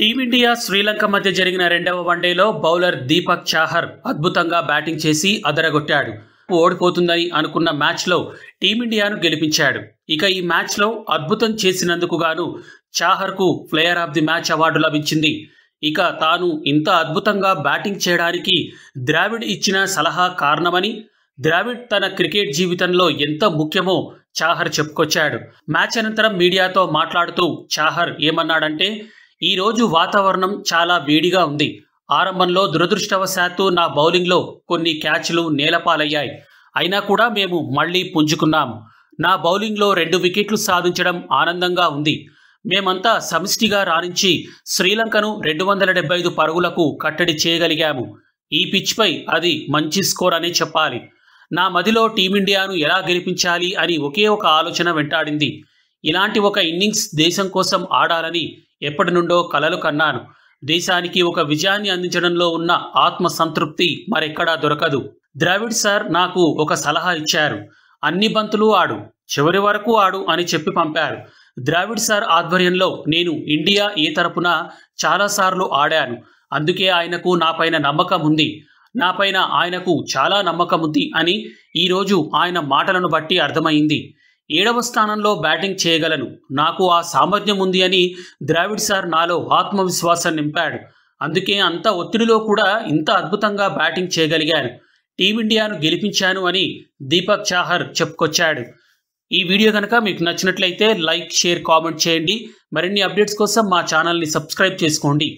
team India Sri Lanka మధ్య జరిగిన రెండవ వన్డేలో బౌలర్ దీపక్ చాహర్ అద్భుతంగా బ్యాటింగ్ చేసి అదరగొట్టాడు ఓడిపోతుందని అనుకున్న మ్యాచ్లో టీమిండియాను గెలిపించాడు ఇక ఈ మ్యాచ్లో అద్భుతం చేసినందుకు గాను చాహర్కు player of the match award లభించింది ఇక తాను ఇంత అద్భుతంగా బ్యాటింగ్ చేయడానికి ద్రావిడ్ ఇచ్చిన సలహా కారణమని ద్రావిడ్ తన క్రికెట్ జీవితంలో ఎంత ముఖ్యమో చాహర్ చెప్పుకొచ్చాడు మ్యాచ్ అనంతరం మీడియాతో మాట్లాడుతూ చాహర్ ఏమన్నాడంటే ఈరోజు వాతావరణం చాలా వేడిగా ఉంది ఆరంభంలో దురదృష్టవశాత్తు నా బౌలింగ్లో కొన్ని క్యాచ్లు నేలపాలయ్యాయి అయినా కూడా మేము మళ్లీ పుంజుకున్నాం నా బౌలింగ్లో రెండు వికెట్లు సాధించడం ఆనందంగా ఉంది మేమంతా సమిష్టిగా రాణించి శ్రీలంకను రెండు వందల డెబ్బై ఐదు పరుగులకు కట్టడి చేయగలిగాము ఈ పిచ్పై అది మంచి స్కోర్ అనే చెప్పాలి నా మదిలో టీమిండియాను ఎలా గెలిపించాలి అని ఒకే ఒక ఆలోచన వెంటాడింది ఇలాంటి ఒక ఇన్నింగ్స్ దేశం కోసం ఆడాలని ఎప్పటి నుండో కలలు కన్నాను దేశానికి ఒక విజయాన్ని అందించడంలో ఉన్న ఆత్మ సంతృప్తి మరెక్కడా దొరకదు ద్రావిడ్ సార్ నాకు ఒక సలహా ఇచ్చారు అన్ని బంతులు ఆడు చివరి వరకు ఆడు అని చెప్పి పంపారు ద్రావిడ్ సార్ ఆధ్వర్యంలో నేను ఇండియా ఏ తరపున చాలాసార్లు ఆడాను అందుకే ఆయనకు నాపైన నమ్మకం ఉంది నాపైన ఆయనకు చాలా నమ్మకం ఉంది అని ఈరోజు ఆయన మాటలను బట్టి అర్థమైంది ఏడవ స్థానంలో బ్యాటింగ్ చేయగలను నాకు ఆ సామర్థ్యం ఉంది అని ద్రావిడ్ సార్ నాలో ఆత్మవిశ్వాసం నింపాడు అందుకే అంత ఒత్తిడిలో కూడా ఇంత అద్భుతంగా బ్యాటింగ్ చేయగలిగాను టీమిండియాను గెలిపించాను అని దీపక్ చాహర్ చెప్పుకొచ్చాడు ఈ వీడియో కనుక మీకు నచ్చినట్లయితే లైక్ షేర్ కామెంట్ చేయండి మరిన్ని అప్డేట్స్ కోసం మా ఛానల్ని సబ్స్క్రైబ్ చేసుకోండి